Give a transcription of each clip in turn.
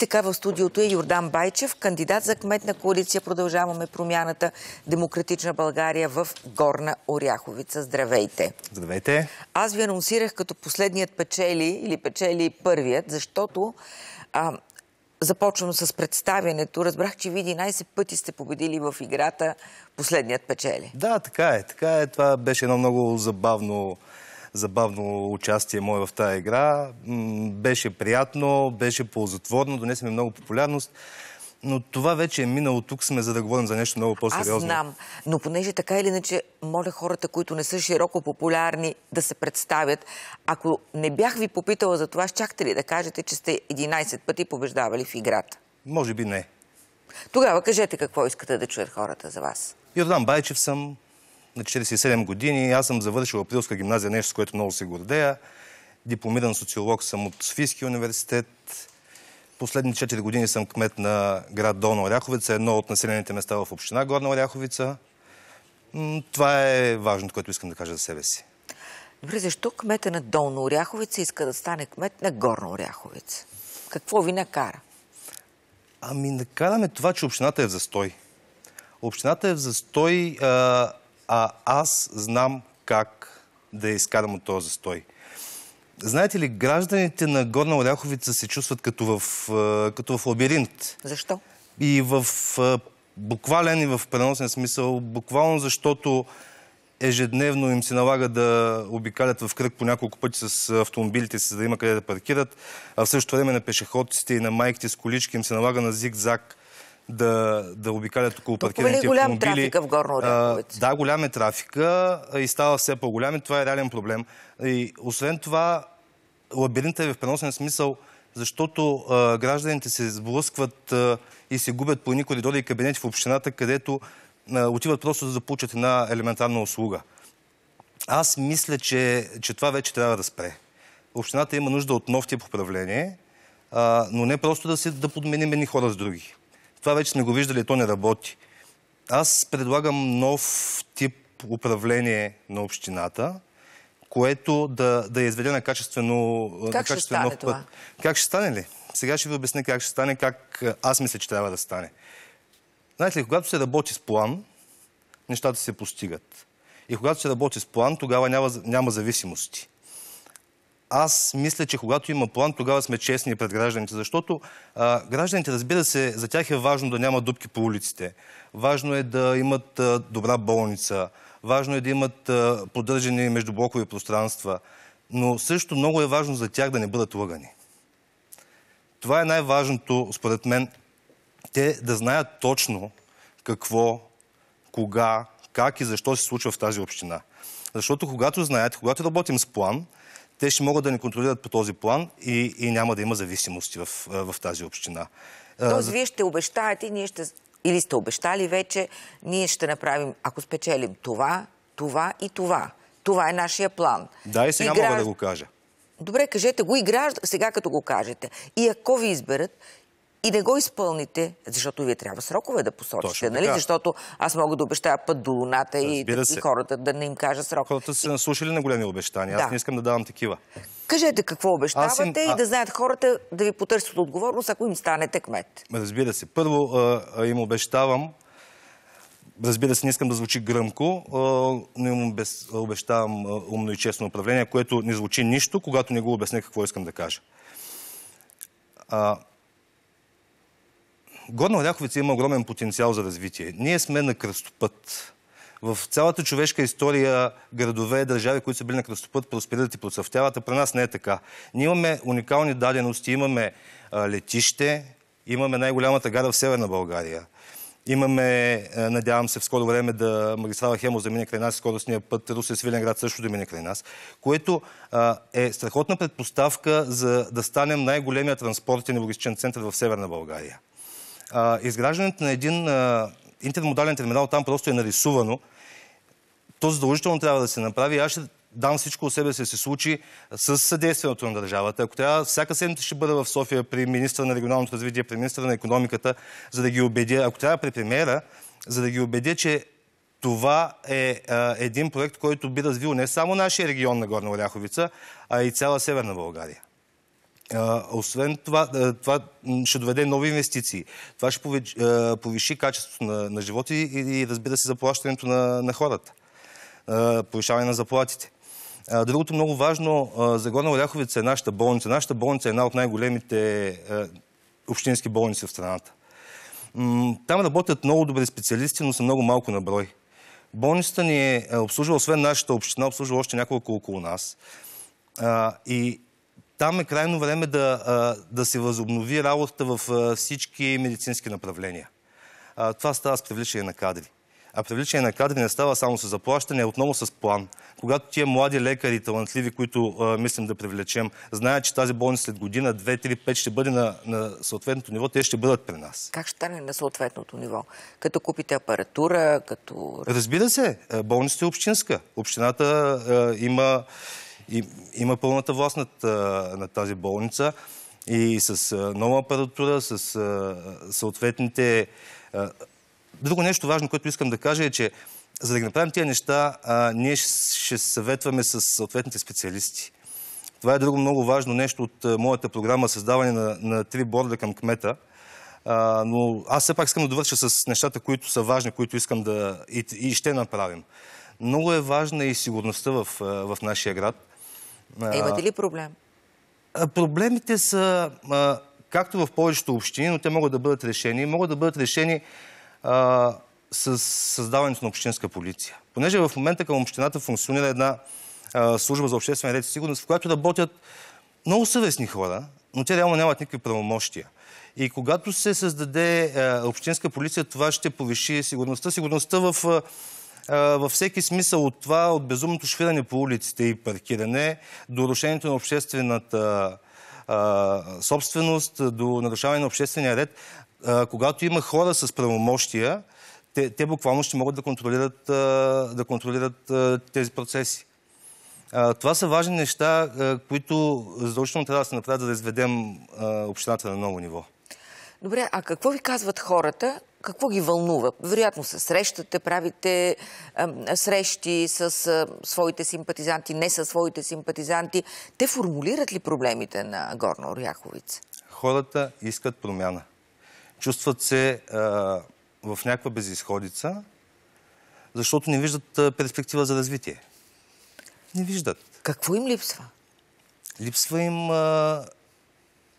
така в студиото е Йордан Байчев, кандидат за кмет на коалиция Продължаваме промяната Демократична България в Горна Оряховица. Здравейте! Здравейте! Аз ви анонсирах като последният печели или печели първият, защото а, започвам с представянето. Разбрах, че ви 11 пъти сте победили в играта последният печели. Да, така е. Така е. Това беше едно много забавно забавно участие мое в тази игра. Беше приятно, беше ползотворно, донесе ми много популярност. Но това вече е минало. Тук сме, за да говорим за нещо много по-сериозно. Аз знам. Но понеже така или иначе, моля хората, които не са широко популярни, да се представят. Ако не бях ви попитала за това, щяхте ли да кажете, че сте 11 пъти побеждавали в играта? Може би не. Тогава кажете какво искате да чуят хората за вас. Йордан Байчев съм, на 47 години. Аз съм завършил Априлска гимназия, нещо, с което много се гордея. Дипломиран социолог съм от Софийския университет. Последните 4 години съм кмет на град Долна Оряховица, едно от населените места в община Горна Оряховица. Това е важното, което искам да кажа за себе си. Добре, защо кмета на Долна Оряховица иска да стане кмет на Горна Оряховица? Какво ви накара? Ами накараме това, че общината е в застой. Общината е в застой. А, а аз знам как да изкарам от този застой. Знаете ли, гражданите на Горна Оряховица се чувстват като в, като в лабиринт. Защо? И в буквален и в преносен смисъл, буквално защото ежедневно им се налага да обикалят в кръг по няколко пъти с автомобилите си, за да има къде да паркират, а в същото време на пешеходците и на майките с колички им се налага на зигзаг да, да обикалят около паркираните голям е голям трафика в Горно Оряховец? Да, голям е трафика и става все по-голям и това е реален проблем. И освен това, лабиринта е в преносен смисъл, защото а, гражданите се сблъскват а, и се губят по едни коридори и кабинети в общината, където а, отиват просто да получат една елементарна услуга. Аз мисля, че, че това вече трябва да спре. Общината има нужда от нов тип управление, а, но не просто да, си, да подменим едни хора с други. Това вече сме го виждали, то не работи. Аз предлагам нов тип управление на общината, което да, да я изведе на качествено, как на качествено ще стане път. Това? Как ще стане ли? Сега ще ви обясня как ще стане, как аз мисля, че трябва да стане. Знаете ли, когато се работи с план, нещата се постигат. И когато се работи с план, тогава няма, няма зависимости аз мисля, че когато има план, тогава сме честни пред гражданите, защото а, гражданите, разбира се, за тях е важно да няма дупки по улиците. Важно е да имат а, добра болница. Важно е да имат а, поддържани междублокови пространства. Но също много е важно за тях да не бъдат лъгани. Това е най-важното, според мен, те да знаят точно какво, кога, как и защо се случва в тази община. Защото когато знаят, когато работим с план, те ще могат да ни контролират по този план и, и няма да има зависимости в, в тази община. Тоест, вие ще обещаете, ние ще или сте обещали вече, ние ще направим, ако спечелим това, това и това. Това е нашия план. Да, и сега и гражд... мога да го кажа. Добре, кажете го и граждан, сега като го кажете. И ако ви изберат, и да го изпълните, защото вие трябва срокове да посочите, нали? Защото аз мога да обещая път до Луната и, и, хората да не им кажа срок. Хората са наслушали на големи обещания. Да. Аз не искам да давам такива. Кажете какво обещавате им... и да знаят хората да ви потърсят отговорност, ако им станете кмет. Разбира се. Първо а, им обещавам, Разбира се, не искам да звучи гръмко, но им обещавам умно и честно управление, което не звучи нищо, когато не го обясня какво искам да кажа. Горна Оряховица има огромен потенциал за развитие. Ние сме на кръстопът. В цялата човешка история градове, държави, които са били на кръстопът, просперират и процъфтяват, а при нас не е така. Ние имаме уникални дадености, имаме а, летище, имаме най-голямата гара в Северна България. Имаме, надявам се, в скоро време да магистрала Хемо замине край нас, скоростния път Русия Свиленград също да мине край нас, което а, е страхотна предпоставка за да станем най-големия транспортен и логистичен център в Северна България а, изграждането на един а, интермодален терминал там просто е нарисувано. То задължително трябва да се направи. Аз ще дам всичко от себе да се, случи с съдействието на държавата. Ако трябва, всяка седмица ще бъда в София при министра на регионалното развитие, при министра на економиката, за да ги убедя. Ако трябва при премиера, за да ги убедя, че това е а, един проект, който би развил не само нашия регион на Горна Оряховица, а и цяла Северна България освен това, това ще доведе нови инвестиции. Това ще повиши качеството на, на живота и, и, разбира се, заплащането на, на хората. Повишаване на заплатите. Другото много важно за Горна Оряховица е нашата болница. Нашата болница е една от най-големите общински болници в страната. Там работят много добри специалисти, но са много малко на брой. Болницата ни е, е обслужва, освен нашата община, обслужва още няколко около нас. И там е крайно време да, да се възобнови работата в всички медицински направления. Това става с привличане на кадри. А привличане на кадри не става само с заплащане, а отново с план. Когато тия млади лекари, талантливи, които а, мислим да привлечем, знаят, че тази болница след година, 2, 3, 5 ще бъде на, на съответното ниво, те ще бъдат при нас. Как ще стане на съответното ниво? Като купите апаратура, като... Разбира се, е, болницата е общинска. Общината а, е, има има пълната власт над, над тази болница и с нова апаратура, с съответните... Друго нещо важно, което искам да кажа е, че за да ги направим тези неща, ние ще се съветваме с съответните специалисти. Това е друго много важно нещо от моята програма създаване на, на три борда към кмета. А, но аз все пак искам да довърша с нещата, които са важни, които искам да и, и ще направим. Много е важна и сигурността в, в нашия град. А, е, Имате ли проблем? А, проблемите са, а, както в повечето общини, но те могат да бъдат решени. Могат да бъдат решени а, с създаването на общинска полиция. Понеже в момента към общината функционира една а, служба за обществен ред и сигурност, в която работят много съвестни хора, но те реално нямат никакви правомощия. И когато се създаде а, общинска полиция, това ще повиши сигурността. Сигурността в а, във всеки смисъл от това, от безумното швиране по улиците и паркиране, до рушението на обществената а, собственост, до нарушаване на обществения ред, а, когато има хора с правомощия, те, те буквално ще могат да контролират, а, да контролират тези процеси. Това са важни неща, които задължително трябва да се направят, за да изведем общината на ново ниво. Добре, а какво ви казват хората? Какво ги вълнува? Вероятно се срещате, правите срещи с своите симпатизанти, не с своите симпатизанти. Те формулират ли проблемите на Горна Оряховица? Хората искат промяна. Чувстват се в някаква безисходица, защото не виждат перспектива за развитие. Не виждат. Какво им липсва? Липсва им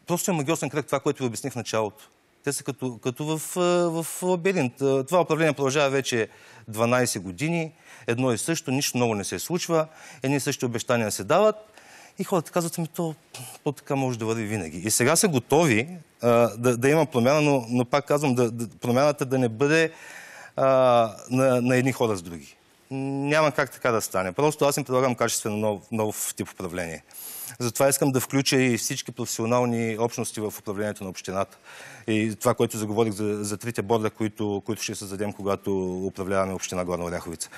просто е магиосен кръг, това, което ви обясних в началото. Те са като, като в, в лабиринт. Това управление продължава вече 12 години. Едно и също, нищо много не се случва. Едни и същи обещания се дават. И хората казват ми, то, то така може да върви винаги. И сега са готови а, да, да има промяна, но, но пак казвам, да, да, промяната да не бъде а, на, на едни хора с други. Няма как така да стане. Просто аз им предлагам качествено нов, нов тип управление. Затова искам да включа и всички професионални общности в управлението на общината. И това, което заговорих за, за трите борда, които, които ще създадем, когато управляваме община Горна Оряховица.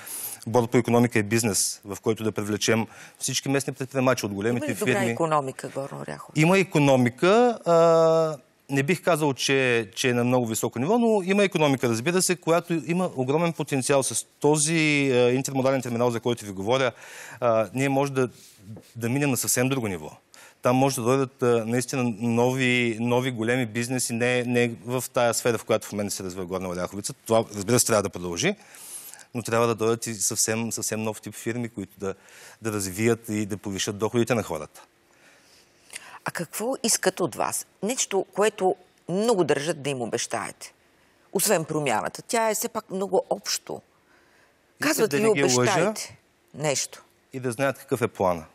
Борд по економика и бизнес, в който да привлечем всички местни предприемачи от големите Има ли фирми. Има економика, Горна Оряховица? Има економика. А не бих казал, че, че е на много високо ниво, но има економика, разбира се, която има огромен потенциал с този а, е, интермодален терминал, за който ви говоря. А, ние може да, да минем на съвсем друго ниво. Там може да дойдат а, е, наистина нови, нови големи бизнеси, не, не в тая сфера, в която в момента се развива Горна Валяховица. Това, разбира се, трябва да продължи но трябва да дойдат и съвсем, съвсем нов тип фирми, които да, да развият и да повишат доходите на хората. А какво искат от вас? Нещо, което много държат да им обещаете. Освен промяната. Тя е все пак много общо. Казват да обещаете нещо. И да знаят какъв е плана.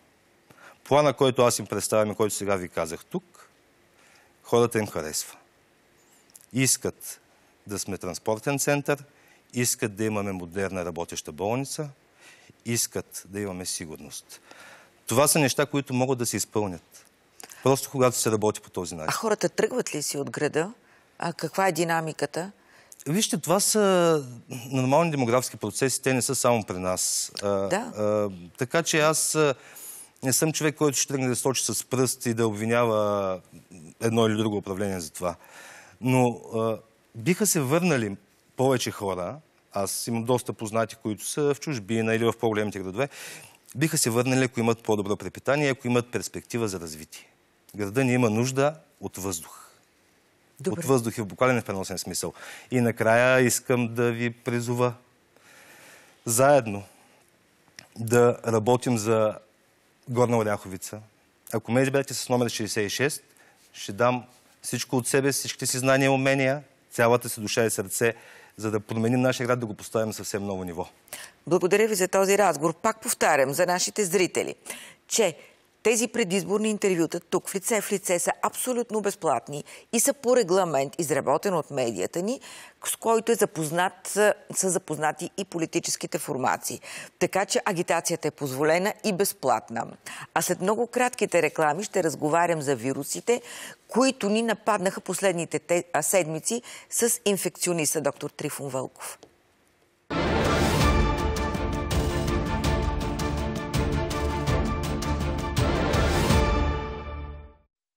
Плана, който аз им представям и който сега ви казах тук, хората им харесва. Искат да сме транспортен център, искат да имаме модерна работеща болница, искат да имаме сигурност. Това са неща, които могат да се изпълнят. Просто когато се работи по този начин. А хората тръгват ли си от града? А каква е динамиката? Вижте, това са нормални демографски процеси, те не са само при нас. Да. А, а, така че аз не съм човек, който ще тръгне да сочи с пръст и да обвинява едно или друго управление за това. Но а, биха се върнали повече хора, аз имам доста познати, които са в чужбина или в по-големите градове, биха се върнали, ако имат по-добро препитание, ако имат перспектива за развитие града ни има нужда от въздух. Добре. От въздух и в буквален преносен смисъл. И накрая искам да ви призова заедно да работим за Горна Оряховица. Ако ме изберете с номер 66, ще дам всичко от себе, всичките си знания и умения, цялата си душа и сърце, за да променим нашия град, да го поставим на съвсем ново ниво. Благодаря ви за този разговор. Пак повтарям за нашите зрители, че тези предизборни интервюта тук в лице в лице са абсолютно безплатни и са по регламент, изработен от медията ни, с който е запознат, са, запознати и политическите формации. Така че агитацията е позволена и безплатна. А след много кратките реклами ще разговарям за вирусите, които ни нападнаха последните седмици с инфекциониста доктор Трифон Вълков.